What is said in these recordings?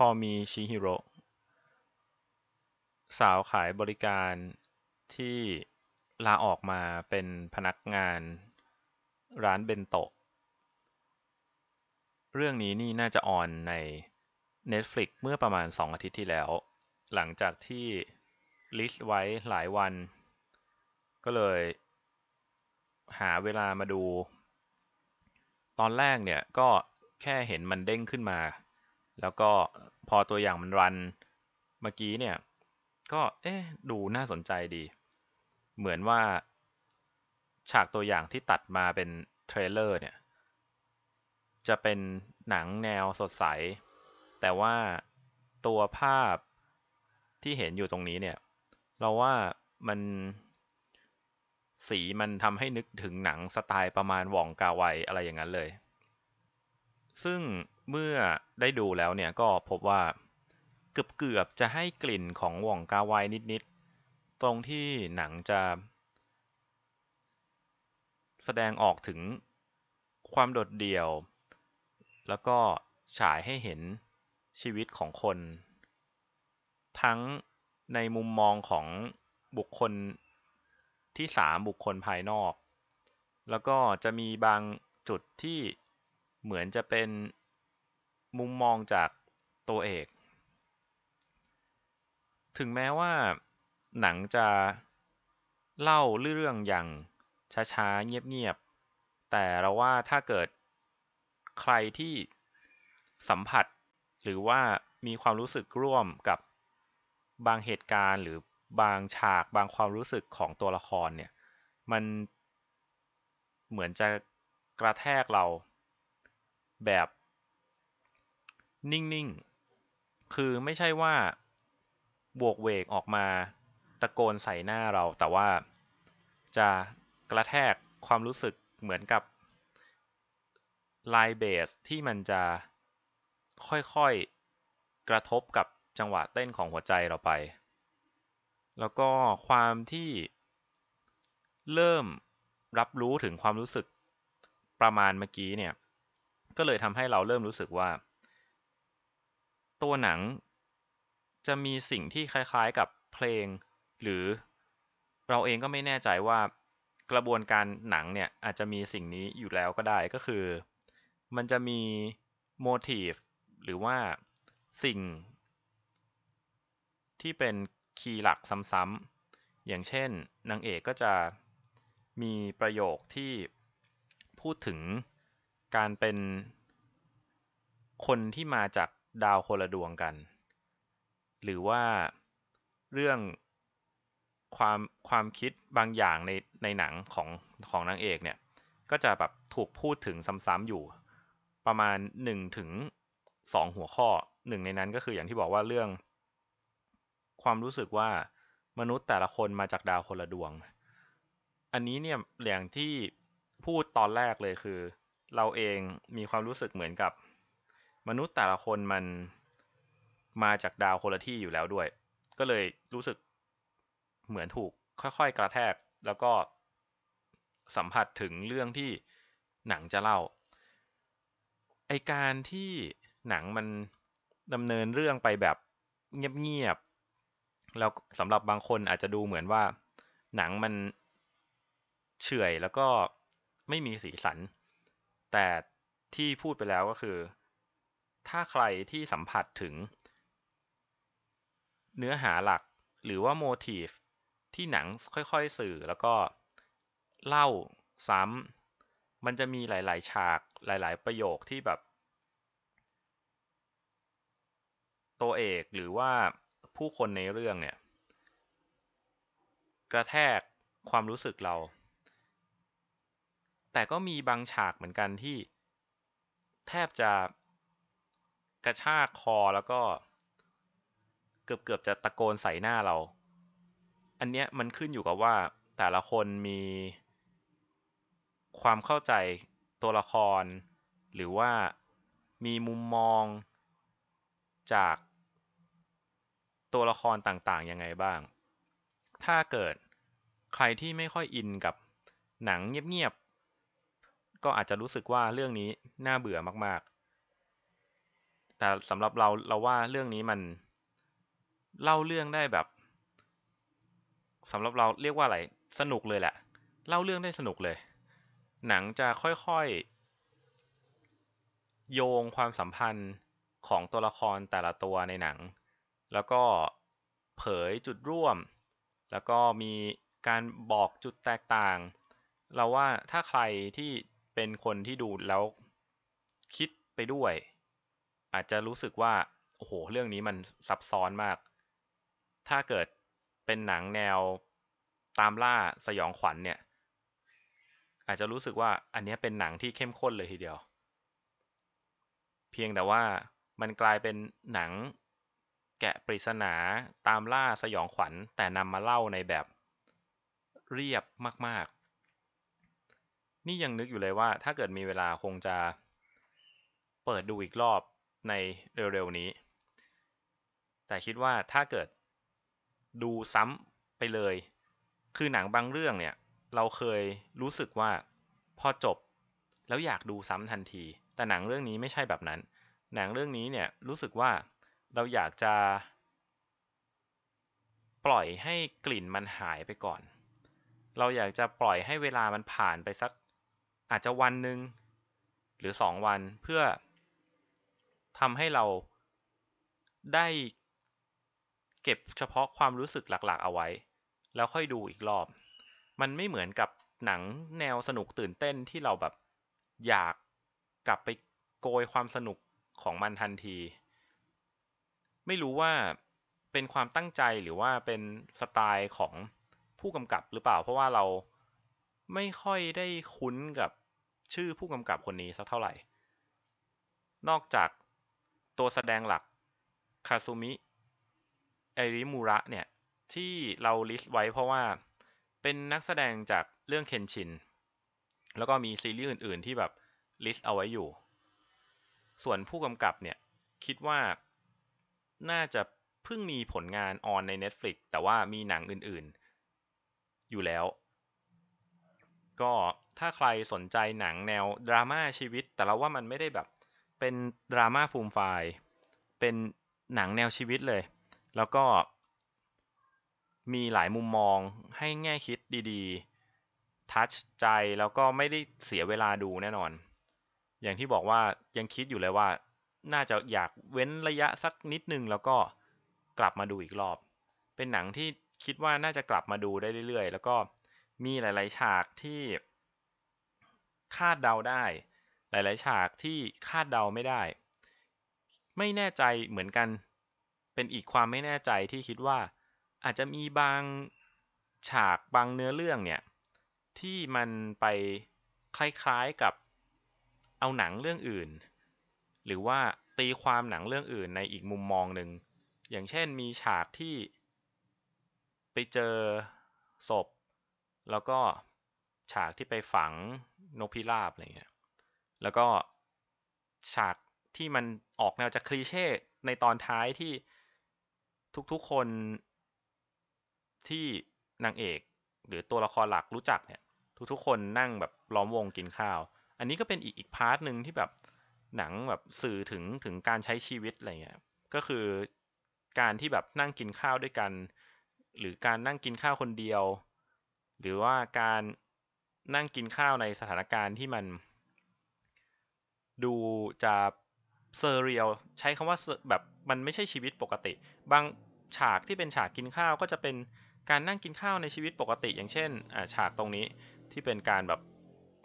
คอมี ชิฮิโร่สาวขายบริการที่ลาออกมาเป็นพนักงานร้านเบนโตะเรื่องนี้นี่น่าจะออนใน Netflix เมื่อประมาณ 2 อาทิตย์ที่แล้ว หลังจากที่ลิสต์ไว้หลายวัน ก็เลยหาเวลามาดู ตอนแรกเนี่ยก็แค่เห็นมันเด้งขึ้นมาแล้วก็พอตัวอย่างมันรันเมื่อกี้เนี่ยก็เอ๊ะดูน่าสนใจดี เหมือนว่า ฉากตัวอย่างที่ตัดมาเป็นเทรลเลอร์เนี่ย จะเป็นหนังแนวสดใส แต่ว่าตัวภาพที่เห็นอยู่ตรงนี้เนี่ย เราว่ามันสีมันทำให้นึกถึงหนังสไตล์ประมาณว่องกาไวอะไรอย่างนั้นเลยซึ่งเมื่อได้ดูแล้วเนี่ยก็พบว่าเกือบเกือบจะให้กลิ่นของว่องกาไวนิดๆตรงที่หนังจะ แสดงออกถึงความโดดเดี่ยว แล้วก็ฉายให้เห็นชีวิตของคน ทั้งในมุมมองของบุคคลที่สามบุคคลภายนอก แล้วก็จะมีบางจุดที่เหมือนจะเป็นมุมมองจากตัวเอก ถึงแม้ว่าหนังจะเล่าเรื่องอย่างช้าๆ เงียบๆ แต่เราว่าถ้าเกิดใครที่สัมผัสหรือว่ามีความรู้สึกร่วมกับบางเหตุการณ์หรือบางฉากบางความรู้สึกของตัวละครเนี่ย มันเหมือนจะกระแทกเราแบบนิ่งๆ คือไม่ใช่ว่าบวกเวกออกมาตะโกนใส่หน้าเรา แต่ว่าจะกระแทกความรู้สึกเหมือนกับลายเบสที่มันจะค่อยๆกระทบกับจังหวะเต้นของหัวใจเราไป แล้วก็ความที่เริ่มรับรู้ถึงความรู้สึกประมาณเมื่อกี้เนี่ยก็เลยทำให้เราเริ่มรู้สึกว่า ตัวหนังจะมีสิ่งที่คล้ายๆกับเพลง หรือเราเองก็ไม่แน่ใจว่ากระบวนการหนังเนี่ย อาจจะมีสิ่งนี้อยู่แล้วก็ได้ก็คือ มันจะมีโมทีฟหรือว่าสิ่ง ที่เป็นคีย์หลักซ้ำๆอย่างเช่นนางเอกก็จะมีประโยคที่พูดถึงการเป็นคนที่มาจากดาวคนละดวงกัน หรือว่าเรื่องความความคิดบางอย่างในในหนังของของนางเอกเนี่ย ก็จะแบบถูกพูดถึงซ้ำๆอยู่ ประมาณหนึ่งถึงสองหัวข้อหนึ่งในนั้นก็คืออย่างที่บอกว่าเรื่อง ความรู้สึกว่ามนุษย์แต่ละคนมาจากดาวคนละดวง อันนี้เนี่ยอย่างที่พูดตอนแรกเลยคือเราเองมีความรู้สึกเหมือนกับ มนุษย์แต่ละคนมันมาจากดาวคนละที่อยู่แล้วด้วย ก็เลยรู้สึกเหมือนถูกค่อยๆกระแทกแล้วก็สัมผัสถึงเรื่องที่หนังจะเล่าไอการที่หนังมันดำเนินเรื่องไปแบบเงียบๆแล้วสำหรับบางคนอาจจะดูเหมือนว่า หนังมันเฉื่อยแล้วก็ไม่มีสีสันแต่ที่พูดไปแล้วก็คือ ถ้าใครที่สัมผัสถึง เนื้อหาหลักหรือว่าโมทีฟที่หนังค่อยๆสื่อแล้วก็ เล่าซ้ำมันจะมีหลายๆ ฉากหลายๆประโยคที่แบบ ตัวเอกหรือว่าผู้คนในเรื่องเนี่ย กระแทกความรู้สึกเราแต่ก็มีบางฉากเหมือนกันที่แทบจะกระชากคอแล้วก็เกือบเกือบจะตะโกนใส่หน้าเรา อันเนี้ยมันขึ้นอยู่กับว่าแต่ละคนมีความเข้าใจตัวละคร หรือว่ามีมุมมองจากตัวละครต่างๆยังไงบ้าง ถ้าเกิดใครที่ไม่ค่อยอินกับหนังเงียบก็อาจจะรู้สึกว่าเรื่องนี้น่าเบื่อมากๆ แต่สำหรับเรา เราว่าเรื่องนี้มัน เล่าเรื่องได้แบบสำหรับเราเรียกว่าอะไรสนุกเลยแหละเล่าเรื่องได้สนุกเลย หนังจะค่อยๆ โยงความสัมพันธ์ของตัวละครแต่ละตัวในหนัง แล้วก็เผยจุดร่วม แล้วก็มีการบอกจุดแตกต่าง เราว่าถ้าใครที่เป็นคนที่ดูแล้วคิดไปด้วย อาจจะรู้สึกว่าโอ้โหเรื่องนี้มันซับซ้อนมาก ถ้าเกิดเป็นหนังแนวตามล่าสยองขวัญเนี่ยอาจจะรู้สึกว่าอันนี้เป็นหนังที่เข้มข้นเลยทีเดียว เพียงแต่ว่ามันกลายเป็นหนัง แกะปริศนาตามล่าสยองขวัญ แต่นำมาเล่าในแบบเรียบมากนี่ยังนึกอยู่เลยว่าถ้าเกิดมีเวลาคงจะ เปิดดูอีกรอบในเร็วๆนี้ แต่คิดว่าถ้าเกิดดูซ้ำไปเลย คือหนังบางเรื่องเนี่ยเราเคยรู้สึกว่าพอจบ แล้วอยากดูซ้ำทันที แต่หนังเรื่องนี้ไม่ใช่แบบนั้น หนังเรื่องนี้เนี่ยรู้สึกว่าเราอยากจะปล่อยให้กลิ่นมันหายไปก่อน เราอยากจะปล่อยให้เวลามันผ่านไปสักอาจจะวันหนึ่งหรือสองวันเพื่อทำให้เราได้เก็บเฉพาะความรู้สึกหลัก ๆ เอาไว้ แล้วค่อยดูอีกรอบ มันไม่เหมือนกับหนังแนวสนุกตื่นเต้นที่เราแบบอยากกลับไปโกยความสนุกของมันทันที ไม่รู้ว่าเป็นความตั้งใจหรือว่าเป็นสไตล์ของผู้กำกับหรือเปล่า เพราะว่าเราไม่ค่อยได้คุ้นกับชื่อผู้กำกับคนนี้สักเท่าไหร่ นอกจากตัวแสดงหลักคาซูมิไอริมูระเนี่ยที่เราลิสต์ไว้เพราะว่าเป็นนักแสดงจากเรื่องเคนชินแล้วก็มีซีรีส์อื่นๆที่แบบลิสต์เอาไว้อยู่ ส่วนผู้กำกับเนี่ย คิดว่าน่าจะเพิ่งมีผลงานออนใน Netflix แต่ว่ามีหนังอื่นๆ อยู่แล้วก็ถ้าใครสนใจหนังแนวดราม่าชีวิตแต่เราว่ามันไม่ได้แบบเป็นดราม่าฟูมไฟล์เป็นหนังแนวชีวิตเลย แล้วก็ มีหลายมุมมองให้แง่คิดดีๆทัชใจแล้วก็ไม่ได้เสียเวลาดูแน่นอนอย่างที่บอกว่ายังคิดอยู่เลยว่า น่าจะอยากเว้นระยะสักนิดนึงแล้วก็กลับมาดูอีกรอบ เป็นหนังที่คิดว่าน่าจะกลับมาดูได้เรื่อยๆแล้วก็มีหลายๆฉากที่ คาดเดาได้ หลายๆ ฉากที่คาดเดาไม่ได้ ไม่แน่ใจเหมือนกัน เป็นอีกความไม่แน่ใจที่คิดว่า อาจจะมีบางฉากบางเนื้อเรื่องเนี่ยที่มันไปคล้ายๆ กับเอาหนังเรื่องอื่น หรือว่าตีความหนังเรื่องอื่นในอีกมุมมองหนึ่ง อย่างเช่น มีฉากที่ไปเจอศพแล้วก็ฉากที่ไปฝังนกพิราบอะไรเงี้ย แล้วก็ฉากที่มันออกแนวจะคลีเช่ในตอนท้ายที่ทุกๆคน ที่นางเอกหรือตัวละครหลักรู้จักเนี่ย ทุกๆคนนั่งแบบล้อมวงกินข้าว อันนี้ก็เป็นอีกอีกพาร์ทหนึ่งที่แบบหนังแบบสื่อถึงถึงการใช้ชีวิตอะไรเงี้ย ก็คือการที่แบบนั่งกินข้าวด้วยกัน หรือการนั่งกินข้าวคนเดียวหรือว่าการนั่งกินข้าวในสถานการณ์ที่มัน ดูจะเซอร์เรียลใช้คำว่าแบบมันไม่ใช่ชีวิตปกติ บางฉากที่เป็นฉากกินข้าวก็จะเป็นการนั่งกินข้าวในชีวิตปกติ อย่างเช่นฉากตรงนี้ที่เป็นการแบบ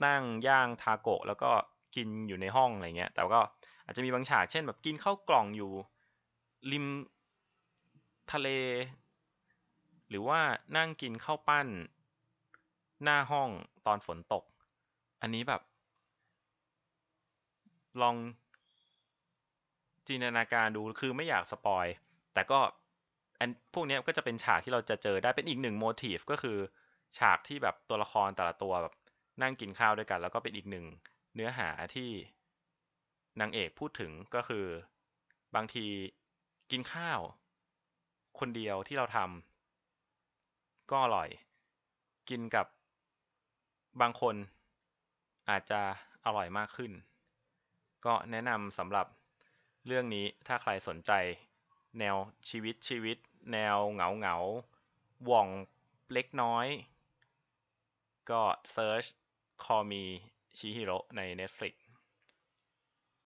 นั่งย่างทาโกะแล้วก็กินอยู่ในห้องอะไรเงี้ยแต่ก็อาจจะมีบางฉากเช่น แบบกินข้าวกล่องอยู่ริมทะเล หรือว่านั่งกินข้าวปั้นหน้าห้องตอนฝนตก อันนี้แบบ ลองจินตนาการดู คือไม่อยากสปอย แต่ก็อันพวกนี้ก็จะเป็นฉากที่เราจะเจอได้เป็นอีกหนึ่งโมทีฟก็คือฉากที่แบบตัวละครแต่ละตัวแบบนั่งกินข้าวด้วยกัน แล้วก็เป็นอีกหนึ่งเนื้อหาที่นางเอกพูดถึงก็คือ บางทีกินข้าว คนเดียวที่เราทำก็อร่อยกินกับบางคนอาจจะอร่อยมากขึ้น ก็แนะนำสำหรับเรื่องนี้ถ้าใครสนใจ แนวชีวิตชีวิต แนวเหงาเหงาว่องเล็กน้อย ก็เซิร์ชคอมีชิฮิโร i ใน Netflix